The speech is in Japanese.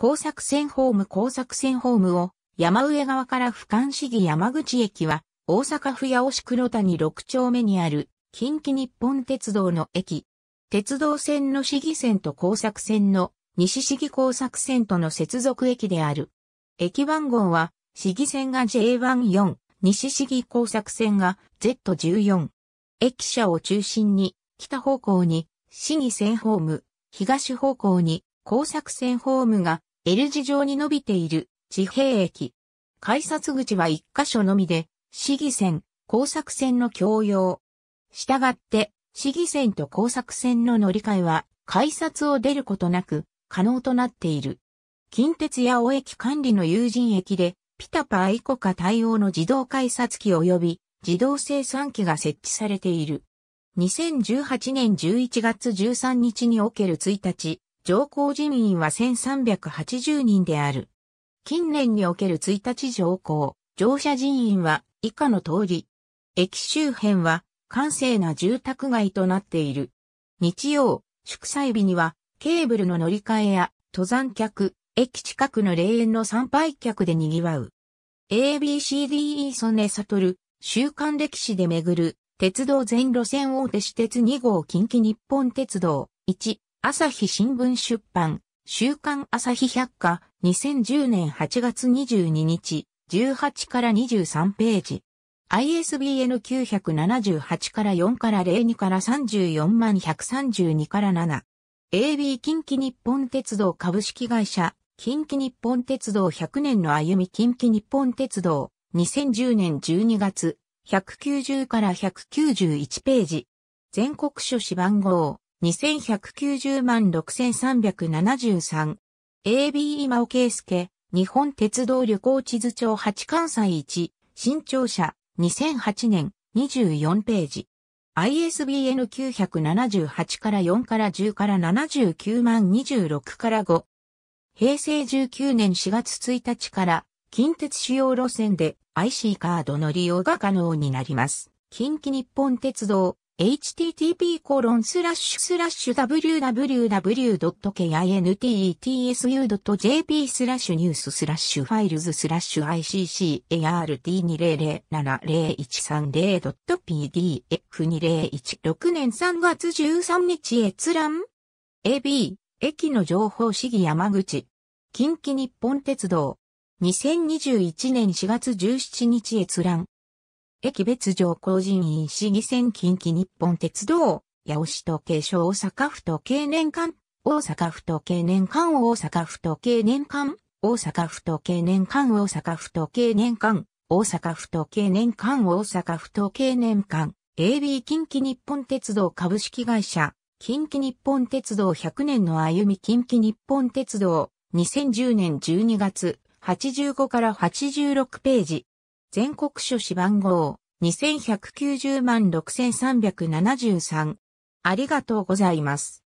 工作線ホーム工作線ホームを山上側から俯瞰市議山口駅は大阪府八尾市黒谷6丁目にある近畿日本鉄道の駅。鉄道線の市議線と工作線の西市議工作線との接続駅である。駅番号は市議線が J14、西市議工作線が Z14。駅舎を中心に北方向に市議線ホーム、東方向に工作線ホームが L 字状に伸びている地平駅。改札口は一箇所のみで、市議線、工作線の共用。したがって、市議線と工作線の乗り換えは、改札を出ることなく、可能となっている。近鉄八尾駅管理の友人駅で、ピタパイコカ対応の自動改札機及び自動生産機が設置されている。2018年11月13日における1日、上皇人員は1380人である。近年における1日上皇、乗車人員は以下の通り。駅周辺は閑静な住宅街となっている。日曜、祝祭日にはケーブルの乗り換えや登山客、駅近くの霊園の参拝客で賑わう。ABCDE 曽根悟、週刊歴史で巡る、鉄道全路線大手私鉄2号近畿日本鉄道、1、朝日新聞出版、週刊朝日百科、2010年8月22日、18から23ページ。ISBN 978から4から02から34万132から7。AB 近畿日本鉄道株式会社、近畿日本鉄道100年の歩み近畿日本鉄道、2010年12月、190から191ページ。全国書誌番号、2190万6373。AB 今尾圭介、日本鉄道旅行地図帳8関西1、新庁舎、2008年、24ページ。ISBN 978から4から10から79万26から5。平成19年4月1日から、近鉄主要路線で IC カードの利用が可能になります。近畿日本鉄道、http://www.kintsu.jp スラッシュニューススラッシュファイルズスラッシュ ICCART20070130.pdf2016 年3月13日閲覧 AB 駅の情報市議山口近畿日本鉄道2021年4月17日閲覧駅別上工人院市議選近畿日本鉄道、八尾市時計所大阪府時計年間、大阪府時計年間大阪府時計年間、大阪府時計年間大阪府時計年間、大阪府時計年間大阪府時計年間、AB 近畿日本鉄道株式会社、近畿日本鉄道100年の歩み近畿日本鉄道、2010年12月、85から86ページ。全国書誌番号2190万6373。ありがとうございます。